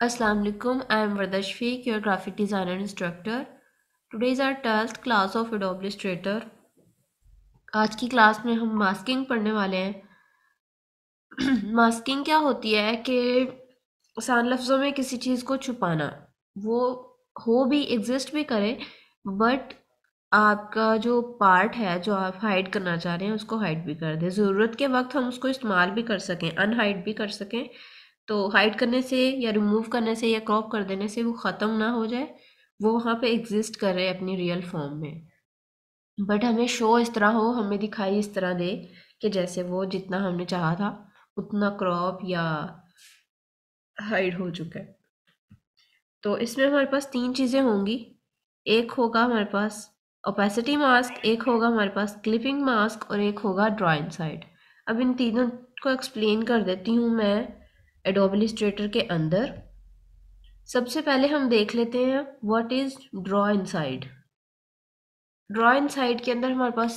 Assalamu alaikum, I am Varda Shfiq, your graphic designer instructor. Today is our 12th class of Adobe Illustrator. आज की class में हम masking पढ़ने वाले हैं मास्किंग क्या होती है कि आसान लफ्ज़ों में किसी चीज़ को छुपाना वो हो भी एग्जिस्ट भी करे बट आपका जो पार्ट है जो आप हाइड करना चाह रहे हैं उसको हाइड भी कर दें ज़रूरत के वक्त हम उसको इस्तेमाल भी कर सकें अनहाइड भी कर सकें तो हाइड करने से या रिमूव करने से या क्रॉप कर देने से वो ख़त्म ना हो जाए वो वहाँ पे एग्जिस्ट कर रहे अपनी रियल फॉर्म में बट हमें शो इस तरह हो हमें दिखाई इस तरह दे कि जैसे वो जितना हमने चाहा था उतना क्रॉप या हाइड हो चुका है तो इसमें हमारे पास तीन चीज़ें होंगी एक होगा हमारे पास ओपेसिटी मास्क एक होगा हमारे पास क्लिपिंग मास्क और एक होगा ड्राइंग साइड अब इन तीनों को एक्सप्लेन कर देती हूँ मैं एडोबलिस्ट्रेटर के अंदर सबसे पहले हम देख लेते हैं what is draw inside draw inside के अंदर हमारे पास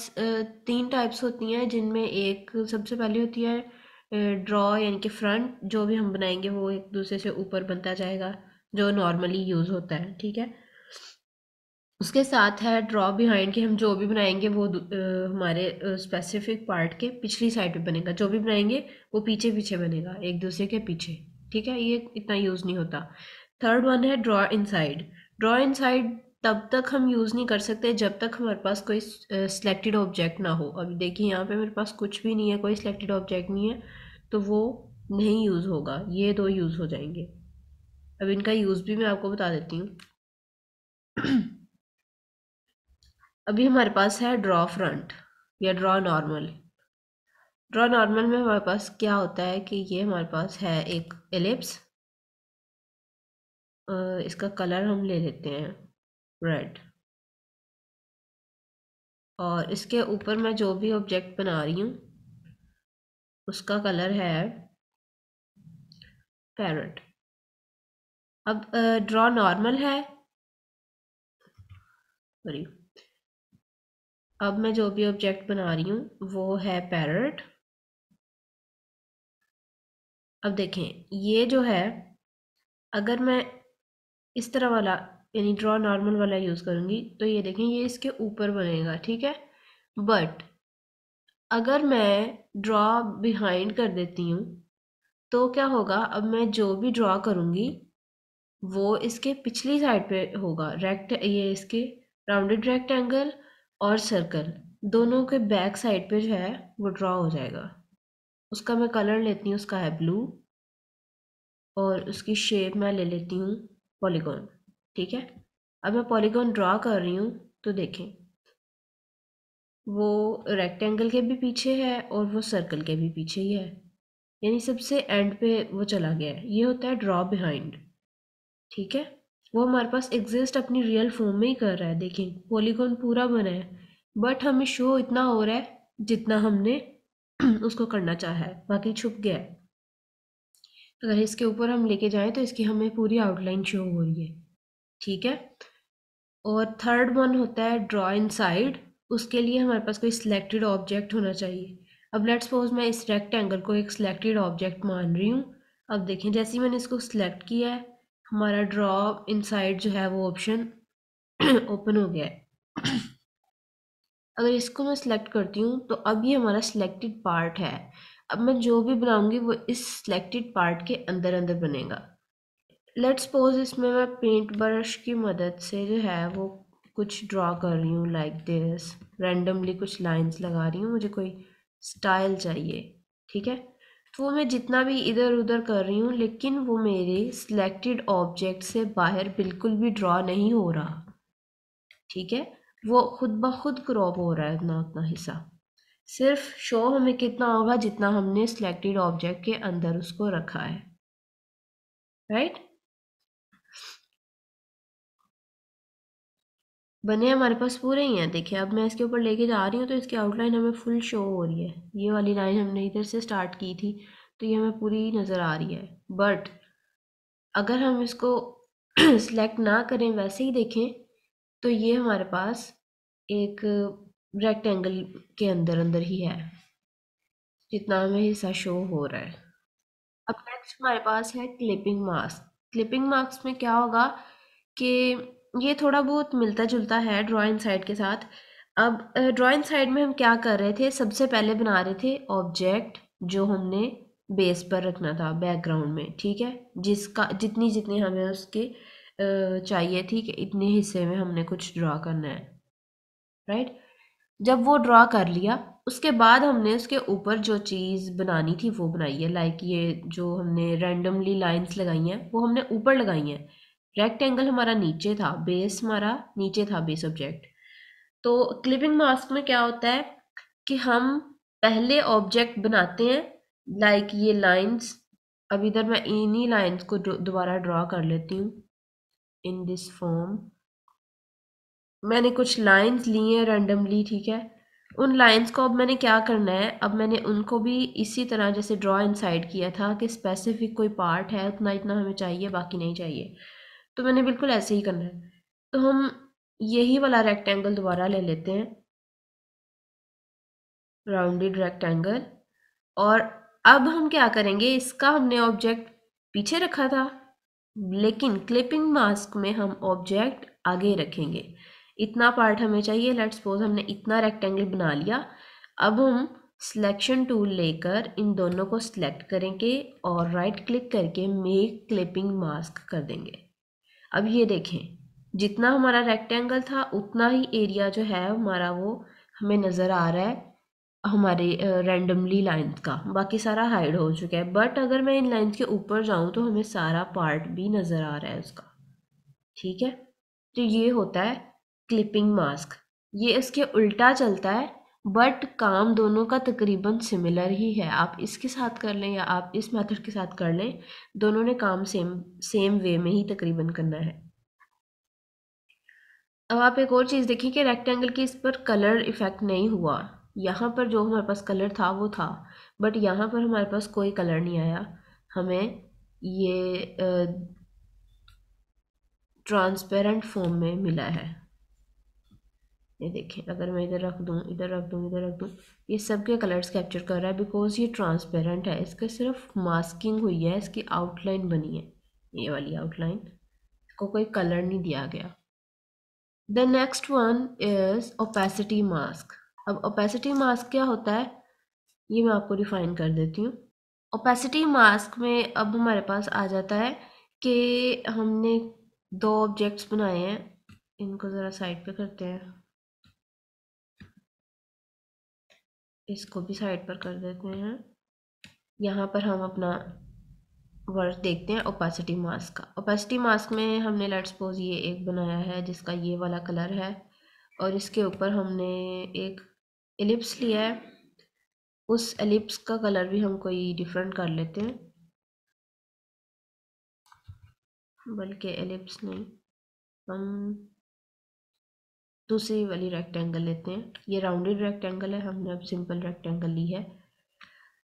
तीन टाइप्स होती हैं जिनमें एक सबसे पहले होती है ड्रॉ यानी कि फ्रंट जो भी हम बनाएंगे वो एक दूसरे से ऊपर बनता जाएगा जो नॉर्मली यूज़ होता है ठीक है उसके साथ है ड्रॉ बिहाइंड के हम जो भी बनाएंगे वो हमारे स्पेसिफिक पार्ट के पिछली साइड पे बनेगा जो भी बनाएंगे वो पीछे पीछे बनेगा एक दूसरे के पीछे ठीक है ये इतना यूज़ नहीं होता थर्ड वन है ड्रॉ इनसाइड ड्रॉ इनसाइड तब तक हम यूज़ नहीं कर सकते जब तक हमारे पास कोई सिलेक्टेड ऑब्जेक्ट ना हो अभी देखिए यहाँ पे मेरे पास कुछ भी नहीं है कोई सिलेक्टेड ऑब्जेक्ट नहीं है तो वो नहीं यूज़ होगा ये दो यूज़ हो जाएंगे अब इनका यूज़ भी मैं आपको बता देती हूँ अभी हमारे पास है ड्रॉ फ्रंट या ड्रॉ नॉर्मल ड्रॉ नॉर्मल में हमारे पास क्या होता है कि ये हमारे पास है एक एलिप्स इसका कलर हम ले लेते हैं रेड और इसके ऊपर मैं जो भी ऑब्जेक्ट बना रही हूँ उसका कलर है पैरट अब ड्रॉ नॉर्मल है सॉरी अब मैं जो भी ऑब्जेक्ट बना रही हूँ वो है पैरट अब देखें ये जो है अगर मैं इस तरह वाला यानी ड्रॉ नॉर्मल वाला यूज़ करूँगी तो ये देखें ये इसके ऊपर बनेगा ठीक है बट अगर मैं ड्रॉ बिहाइंड कर देती हूँ तो क्या होगा अब मैं जो भी ड्रॉ करूँगी वो इसके पिछली साइड पे होगा रेक्ट ये इसके राउंडेड रेक्ट एंगल और सर्कल दोनों के बैक साइड पे जो है वो ड्रा हो जाएगा उसका मैं कलर लेती हूँ उसका है ब्लू और उसकी शेप मैं ले लेती हूँ पॉलीगॉन ठीक है अब मैं पॉलीगॉन ड्रा कर रही हूँ तो देखें वो रेक्टेंगल के भी पीछे है और वो सर्कल के भी पीछे ही है यानी सबसे एंड पे वो चला गया है ये होता है ड्रॉ बिहाइंड ठीक है वो हमारे पास एग्जिस्ट अपनी रियल फॉर्म में ही कर रहा है देखें पॉलीगॉन पूरा बना है बट हमें शो इतना हो रहा है जितना हमने उसको करना चाहा है बाकी छुप गया है अगर इसके ऊपर हम लेके जाएं तो इसकी हमें पूरी आउटलाइन शो हो रही है ठीक है और थर्ड वन होता है ड्रॉ इन साइड उसके लिए हमारे पास कोई सिलेक्टेड ऑब्जेक्ट होना चाहिए अब लेट्स सपोज मैं इस रेक्टेंगल को एक सिलेक्टेड ऑब्जेक्ट मान रही हूँ अब देखें जैसे ही मैंने इसको सिलेक्ट किया है हमारा ड्रॉ इनसाइड जो है वो ऑप्शन ओपन हो गया है अगर इसको मैं सिलेक्ट करती हूँ तो अब ये हमारा सिलेक्टेड पार्ट है अब मैं जो भी बनाऊंगी वो इस सिलेक्टेड पार्ट के अंदर अंदर बनेगा लेट सपोज इसमें मैं पेंट ब्रश की मदद से जो है वो कुछ ड्रॉ कर रही हूँ लाइक दिस रैंडमली कुछ लाइंस लगा रही हूँ मुझे कोई स्टाइल चाहिए ठीक है तो वो मैं जितना भी इधर उधर कर रही हूँ लेकिन वो मेरे सिलेक्टेड ऑब्जेक्ट से बाहर बिल्कुल भी ड्रा नहीं हो रहा ठीक है वो खुद ब खुद क्रॉप हो रहा है इतना उतना हिस्सा सिर्फ शो हमें कितना होगा जितना हमने सिलेक्टेड ऑब्जेक्ट के अंदर उसको रखा है राइट right? बने हमारे पास पूरे ही हैं देखिए अब मैं इसके ऊपर लेके जा रही हूँ तो इसकी आउटलाइन हमें फुल शो हो रही है ये वाली लाइन हमने इधर से स्टार्ट की थी तो ये हमें पूरी नज़र आ रही है बट अगर हम इसको सिलेक्ट ना करें वैसे ही देखें तो ये हमारे पास एक रेक्टेंगल के अंदर अंदर ही है जितना हमें हिस्सा शो हो रहा है अब नेक्स्ट हमारे पास है क्लिपिंग मार्क्स क्लिपिंग मार्क्स में क्या होगा कि ये थोड़ा बहुत मिलता जुलता है ड्राइंग साइड के साथ अब ड्राइंग साइड में हम क्या कर रहे थे सबसे पहले बना रहे थे ऑब्जेक्ट जो हमने बेस पर रखना था बैकग्राउंड में ठीक है जिसका जितनी जितनी हमें उसके चाहिए ठीक है इतने हिस्से में हमने कुछ ड्रा करना है राइट जब वो ड्रा कर लिया उसके बाद हमने उसके ऊपर जो चीज़ बनानी थी वो बनाई है लाइक ये जो हमने रैंडमली लाइंस लगाई हैं वो हमने ऊपर लगाई हैं रेक्टेंगल हमारा नीचे था बेस हमारा नीचे था बेस ऑब्जेक्ट तो क्लिपिंग मास्क में क्या होता है कि हम पहले ऑब्जेक्ट बनाते हैं लाइक ये लाइंस अब इधर मैं इन्हीं लाइंस को दोबारा ड्रॉ कर लेती हूँ इन दिस फॉर्म मैंने कुछ लाइंस ली हैं रैंडमली ठीक है उन लाइंस को अब मैंने क्या करना है अब मैंने उनको भी इसी तरह जैसे ड्रॉ इनसाइड किया था कि स्पेसिफिक कोई पार्ट है उतना इतना हमें चाहिए बाकी नहीं चाहिए तो मैंने बिल्कुल ऐसे ही करना है तो हम यही वाला रेक्टेंगल दोबारा ले लेते हैं राउंडेड रेक्टेंगल और अब हम क्या करेंगे इसका हमने ऑब्जेक्ट पीछे रखा था लेकिन क्लिपिंग मास्क में हम ऑब्जेक्ट आगे रखेंगे इतना पार्ट हमें चाहिए लेट सपोज हमने इतना रेक्टेंगल बना लिया अब हम सिलेक्शन टूल लेकर इन दोनों को सिलेक्ट करेंगे और राइट क्लिक करके मेक क्लिपिंग मास्क कर देंगे अब ये देखें जितना हमारा रेक्टेंगल था उतना ही एरिया जो है हमारा वो हमें नज़र आ रहा है हमारे रैंडमली लाइंस का बाकी सारा हाइड हो चुका है बट अगर मैं इन लाइंस के ऊपर जाऊं तो हमें सारा पार्ट भी नज़र आ रहा है उसका ठीक है तो ये होता है क्लिपिंग मास्क ये इसके उल्टा चलता है बट काम दोनों का तकरीबन सिमिलर ही है आप इसके साथ कर लें या आप इस मेथड के साथ कर लें दोनों ने काम सेम सेम वे में ही तकरीबन करना है अब आप एक और चीज़ देखिए कि रेक्टेंगल के इस पर कलर इफ़ेक्ट नहीं हुआ यहाँ पर जो हमारे पास कलर था वो था बट यहाँ पर हमारे पास कोई कलर नहीं आया हमें ये ट्रांसपेरेंट फॉर्म में मिला है ये देखें अगर मैं इधर रख दूँ इधर रख दूँ इधर रख दूँ ये सब के कलर्स कैप्चर कर रहा है बिकॉज ये ट्रांसपेरेंट है इसका सिर्फ मास्किंग हुई है इसकी आउटलाइन बनी है ये वाली आउटलाइन इसको कोई कलर नहीं दिया गया the next one is opacity mask अब ओपेसिटी मास्क क्या होता है ये मैं आपको डिफाइन कर देती हूँ ओपेसिटी मास्क में अब हमारे पास आ जाता है कि हमने दो ऑब्जेक्ट्स बनाए हैं इनको ज़रा साइड पे करते हैं इसको भी साइड पर कर देते हैं यहाँ पर हम अपना वर्क देखते हैं ओपेसिटी मास्क का ओपेसिटी मास्क में हमने लेट सपोज ये एक बनाया है जिसका ये वाला कलर है और इसके ऊपर हमने एक एलिप्स लिया है उस एलिप्स का कलर भी हम कोई डिफरेंट कर लेते हैं बल्कि एलिप्स नहीं हम दूसरी वाली रेक्टेंगल लेते हैं ये राउंडेड रेक्टेंगल है हमने अब सिंपल रेक्टेंगल ली है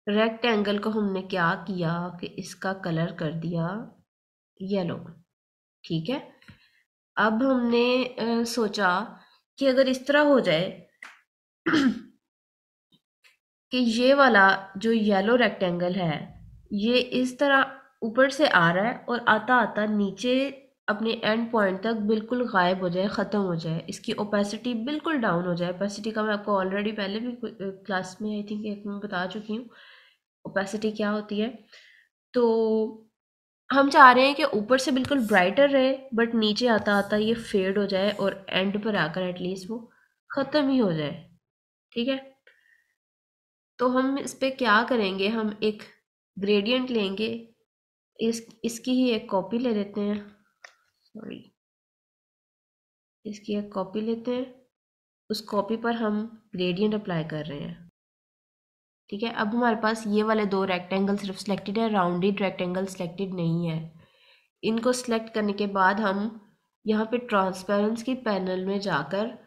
रेक्टेंगल को हमने क्या किया कि इसका कलर कर दिया येलो ठीक है अब हमने आ, सोचा कि अगर इस तरह हो जाए कि ये वाला जो येलो रेक्टेंगल है ये इस तरह ऊपर से आ रहा है और आता आता नीचे अपने एंड पॉइंट तक बिल्कुल गायब हो जाए ख़त्म हो जाए इसकी ओपेसिटी बिल्कुल डाउन हो जाए ओपेसिटी का मैं आपको ऑलरेडी पहले भी क्लास में आई थिंक एक में बता चुकी हूँ ओपेसिटी क्या होती है तो हम चाह रहे हैं कि ऊपर से बिल्कुल ब्राइटर रहे बट नीचे आता आता ये फेड हो जाए और एंड पर आकर एटलीस्ट वो ख़त्म ही हो जाए ठीक है तो हम इस पर क्या करेंगे हम एक ग्रेडियंट लेंगे इस इसकी ही एक कॉपी ले लेते हैं सॉरी इसकी एक कॉपी लेते हैं उस कॉपी पर हम ग्रेडियंट अप्लाई कर रहे हैं ठीक है अब हमारे पास ये वाले दो रेक्टेंगल सिर्फ सिलेक्टेड है राउंडेड रेक्टेंगल सिलेक्टेड नहीं है इनको सिलेक्ट करने के बाद हम यहाँ पे ट्रांसपेरेंस की पैनल में जाकर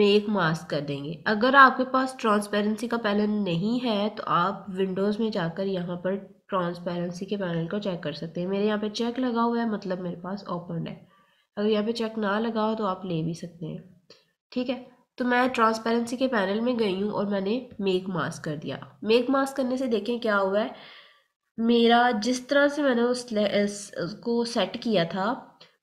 मेक मास्क कर देंगे अगर आपके पास ट्रांसपेरेंसी का पैनल नहीं है तो आप विंडोज़ में जाकर यहाँ पर ट्रांसपेरेंसी के पैनल को चेक कर सकते हैं मेरे यहाँ पे चेक लगा हुआ है मतलब मेरे पास ओपन है अगर यहाँ पे चेक ना लगा हो तो आप ले भी सकते हैं ठीक है तो मैं ट्रांसपेरेंसी के पैनल में गई हूँ और मैंने मेक मास्क कर दिया मेक मास्क करने से देखें क्या हुआ है मेरा जिस तरह से मैंने उस, को उसको सेट किया था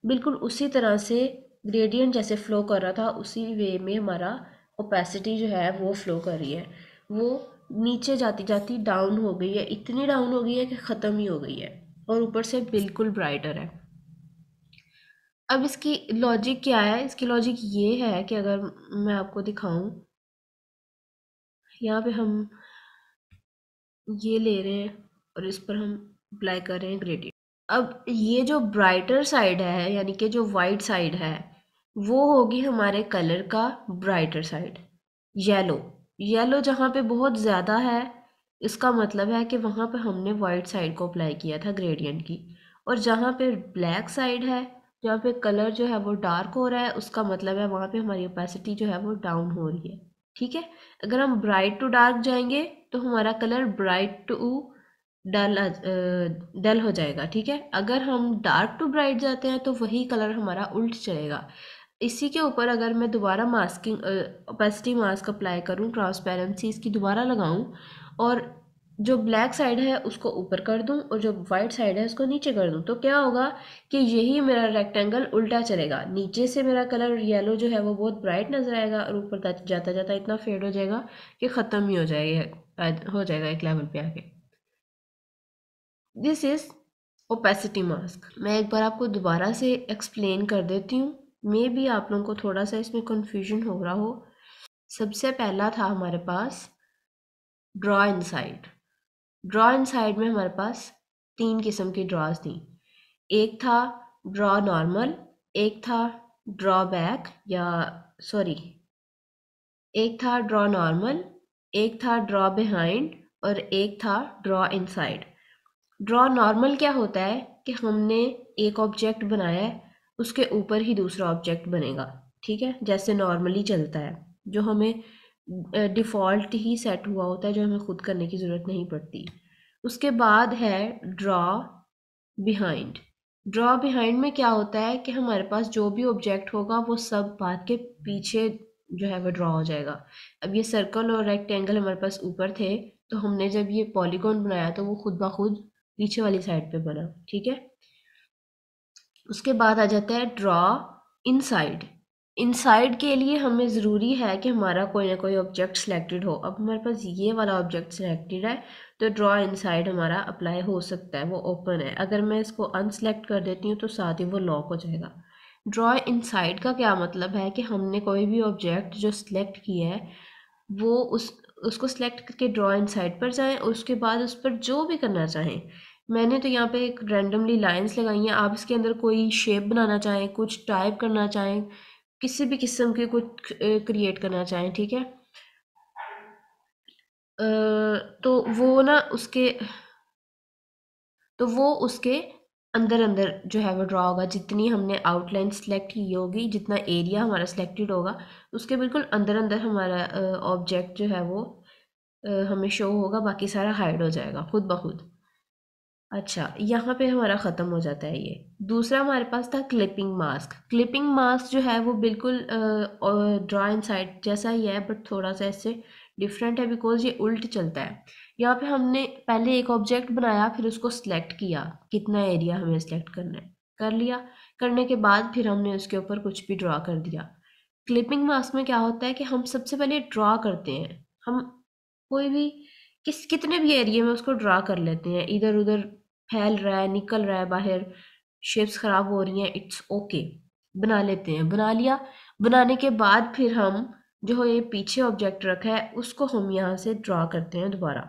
बिल्कुल उसी तरह से ग्रेडियंट जैसे फ़्लो कर रहा था उसी वे में हमारा ओपेसिटी जो है वो फ़्लो कर रही है वो नीचे जाती जाती डाउन हो गई है इतनी डाउन हो गई है कि ख़त्म ही हो गई है और ऊपर से बिल्कुल ब्राइटर है अब इसकी लॉजिक क्या है इसकी लॉजिक ये है कि अगर मैं आपको दिखाऊं यहाँ पे हम ये ले रहे हैं और इस पर हम अप्लाई कर रहे हैं ग्रेडिंग अब ये जो ब्राइटर साइड है यानी कि जो वाइट साइड है वो होगी हमारे कलर का ब्राइटर साइड येलो येलो जहाँ पे बहुत ज़्यादा है इसका मतलब है कि वहाँ पे हमने वाइट साइड को अप्लाई किया था ग्रेडियंट की और जहाँ पे ब्लैक साइड है जहाँ पे कलर जो है वो डार्क हो रहा है उसका मतलब है वहाँ पे हमारी ओपेसिटी जो है वो डाउन हो रही है ठीक है अगर हम ब्राइट टू डार्क जाएंगे तो हमारा colour bright to dull dull हो जाएगा ठीक है अगर हम डार्क टू ब्राइट जाते हैं तो वही कलर हमारा उल्ट चलेगा इसी के ऊपर अगर मैं दोबारा मास्किंग ओपेसिटी मास्क अप्लाई करूँ ट्रांसपेरेंसी इसकी दोबारा लगाऊँ और जो ब्लैक साइड है उसको ऊपर कर दूं और जो वाइट साइड है उसको नीचे कर दूं तो क्या होगा कि यही मेरा रेक्टेंगल उल्टा चलेगा नीचे से मेरा कलर येलो जो है वो बहुत ब्राइट नज़र आएगा और ऊपर जाता जाता इतना फेड हो जाएगा कि ख़त्म ही हो जाएगा हो जाएगा एक लेवल पे आके दिस इज़ ओपेसिटी मास्क मैं एक बार आपको दोबारा से एक्सप्लेन कर देती हूँ मे भी आप लोगों को थोड़ा सा इसमें कन्फ्यूजन हो रहा हो सबसे पहला था हमारे पास draw inside draw inside में हमारे पास तीन किस्म की ड्रॉज थी एक था ड्रा नॉर्मल एक था ड्रा बैक या सॉरी एक था ड्रा नॉर्मल एक था ड्रा बिहाइंड और एक था ड्रा इनसाइड ड्रा नॉर्मल क्या होता है कि हमने एक ऑब्जेक्ट बनाया है उसके ऊपर ही दूसरा ऑब्जेक्ट बनेगा ठीक है जैसे नॉर्मली चलता है जो हमें डिफ़ॉल्ट ही सेट हुआ होता है जो हमें खुद करने की ज़रूरत नहीं पड़ती उसके बाद है ड्रॉ बिहाइंड ड्रॉ बिहाइंड में क्या होता है कि हमारे पास जो भी ऑब्जेक्ट होगा वो सब बात के पीछे जो है वो ड्रॉ हो जाएगा अब ये सर्कल और रेक्टेंगल हमारे पास ऊपर थे तो हमने जब ये पॉलीकॉन बनाया तो वो खुद ब खुद पीछे वाली साइड पे बना ठीक है उसके बाद आ जाता है ड्रा इनसाइड इनसाइड के लिए हमें ज़रूरी है कि हमारा कोई ना कोई ऑब्जेक्ट सिलेक्टेड हो अब हमारे पास ये वाला ऑब्जेक्ट सिलेक्टेड है तो ड्रा इनसाइड हमारा अप्लाई हो सकता है वो ओपन है अगर मैं इसको अनसेलेक्ट कर देती हूँ तो साथ ही वो लॉक हो जाएगा ड्रा इनसाइड का क्या मतलब है कि हमने कोई भी ऑब्जेक्ट जो सिलेक्ट किया है वो उस उसको सिलेक्ट करके ड्रा इनसाइड पर जाएँ उसके बाद उस पर जो भी करना चाहें मैंने तो यहाँ पे एक रैंडमली लाइंस लगाई हैं आप इसके अंदर कोई शेप बनाना चाहें कुछ टाइप करना चाहें किसी भी किस्म के कुछ क्रिएट करना चाहें ठीक है तो वो ना उसके तो वो उसके अंदर अंदर जो है वो ड्रा होगा जितनी हमने आउटलाइन सेलेक्ट की होगी जितना एरिया हमारा सेलेक्टेड होगा उसके बिल्कुल अंदर अंदर हमारा ऑब्जेक्ट जो है वो हमें शो होगा बाकी सारा हाइड हो जाएगा खुद ब खुद अच्छा यहाँ पे हमारा ख़त्म हो जाता है ये दूसरा हमारे पास था क्लिपिंग मास्क क्लिपिंग मास्क जो है वो बिल्कुल ड्रा इन साइड जैसा ही है बट थोड़ा सा इससे डिफरेंट है बिकॉज ये उल्ट चलता है यहाँ पे हमने पहले एक ऑब्जेक्ट बनाया फिर उसको सिलेक्ट किया कितना एरिया हमें सिलेक्ट करना है कर लिया करने के बाद फिर हमने उसके ऊपर कुछ भी ड्रा कर दिया क्लिपिंग मास्क में क्या होता है कि हम सबसे पहले ड्रा करते हैं हम कोई भी किस कितने भी एरिया में उसको ड्रा कर लेते हैं इधर उधर फैल रहा है निकल रहा है बाहर शेप्स ख़राब हो रही हैं इट्स ओके बना लेते हैं बना लिया बनाने के बाद फिर हम जो ये पीछे ऑब्जेक्ट रखा है उसको हम यहाँ से ड्रा करते हैं दोबारा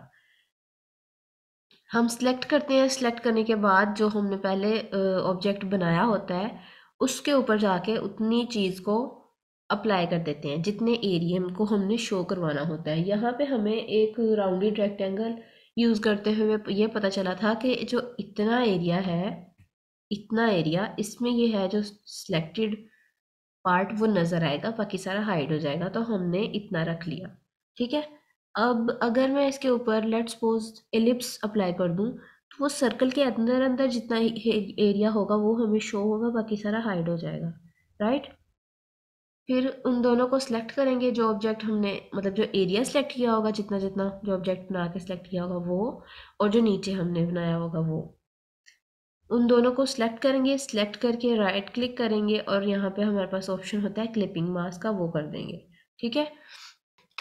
हम सेलेक्ट करते हैं सिलेक्ट करने के बाद जो हमने पहले ऑब्जेक्ट बनाया होता है उसके ऊपर जाके उतनी चीज़ को अप्लाई कर देते हैं जितने एरिया को हमने शो करवाना होता है यहाँ पे हमें एक राउंडेड रेक्टेंगल यूज़ करते हुए ये पता चला था कि जो इतना एरिया है इतना एरिया इसमें ये है जो सिलेक्टेड पार्ट वो नज़र आएगा बाकी सारा हाइड हो जाएगा तो हमने इतना रख लिया ठीक है अब अगर मैं इसके ऊपर लेट सपोज एलिप्स अप्लाई कर दूँ तो वो सर्कल के अंदर अंदर जितना एरिया होगा वो हमें शो होगा बाकी सारा हाइड हो जाएगा राइट फिर उन दोनों को सिलेक्ट करेंगे जो ऑब्जेक्ट हमने मतलब जो एरिया सेलेक्ट किया होगा जितना जितना जो ऑब्जेक्ट बना के सिलेक्ट किया होगा वो और जो नीचे हमने बनाया होगा वो उन दोनों को सिलेक्ट करेंगे सिलेक्ट करके राइट क्लिक करेंगे और यहाँ पे हमारे पास ऑप्शन होता है क्लिपिंग मास्क का वो कर देंगे ठीक है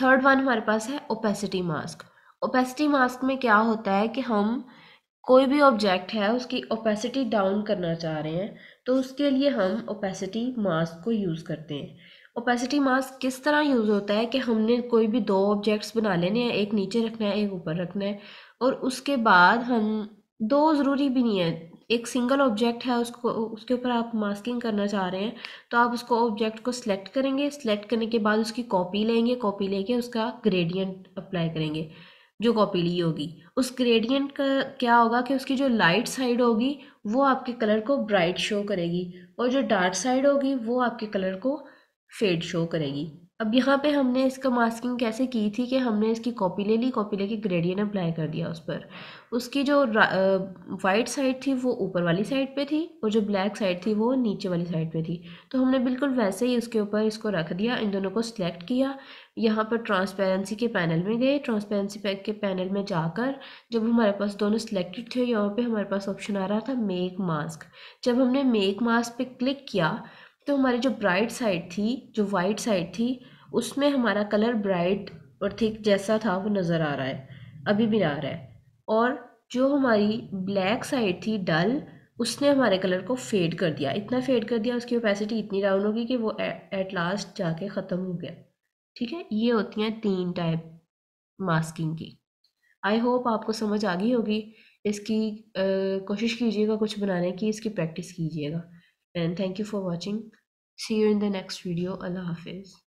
थर्ड वन हमारे पास है ओपेसिटी मास्क ओपेसिटी मास्क में क्या होता है कि हम कोई भी ऑब्जेक्ट है उसकी ओपेसिटी डाउन करना चाह रहे हैं तो उसके लिए हम ओपेसिटी मास्क को यूज़ करते हैं ओपेसिटी मास्क किस तरह यूज़ होता है कि हमने कोई भी दो ऑब्जेक्ट्स बना लेने हैं एक नीचे रखना है एक ऊपर रखना है और उसके बाद हम दो ज़रूरी भी नहीं है एक सिंगल ऑब्जेक्ट है उसको उसके ऊपर आप मास्किंग करना चाह रहे हैं तो आप उसको ऑब्जेक्ट को सिलेक्ट करेंगे सिलेक्ट करने के बाद उसकी कॉपी लेंगे कॉपी लेके उसका ग्रेडियंट अप्लाई करेंगे जो ली होगी उस ग्रेडियंट का क्या होगा कि उसकी जो लाइट साइड होगी वो आपके कलर को ब्राइट शो करेगी और जो डार्क साइड होगी वो आपके कलर को फेड शो करेगी अब यहाँ पे हमने इसका मास्किंग कैसे की थी कि हमने इसकी कॉपी ले ली कॉपी लेके ग्रेडियंट अप्लाई कर दिया उस पर उसकी जो वाइट साइड थी वो ऊपर वाली साइड पे थी और जो ब्लैक साइड थी वो नीचे वाली साइड पे थी तो हमने बिल्कुल वैसे ही उसके ऊपर इसको रख दिया इन दोनों को सिलेक्ट किया यहाँ पर ट्रांसपेरेंसी के पैनल में गए ट्रांसपेरेंसी पैक के पैनल में जाकर जब हमारे पास दोनों सिलेक्टेड थे यहाँ पे हमारे पास ऑप्शन आ रहा था मेक मास्क जब हमने मेक मास्क पे क्लिक किया तो हमारी जो ब्राइट साइड थी जो वाइट साइड थी उसमें हमारा कलर ब्राइट और थिक जैसा था वो नज़र आ रहा है अभी भी आ रहा है और जो हमारी ब्लैक साइड थी डल उसने हमारे कलर को फेड कर दिया इतना फेड कर दिया उसकी ओपेसिटी इतनी डाउन होगी कि वो एट लास्ट जाके ख़त्म हो गया ठीक है ये होती हैं तीन टाइप मास्किंग की आई होप आपको समझ आ गई होगी इसकी कोशिश कीजिएगा कुछ बनाने की इसकी प्रैक्टिस कीजिएगा and thank you for watching see you in the next video अल्लाह हाफिज़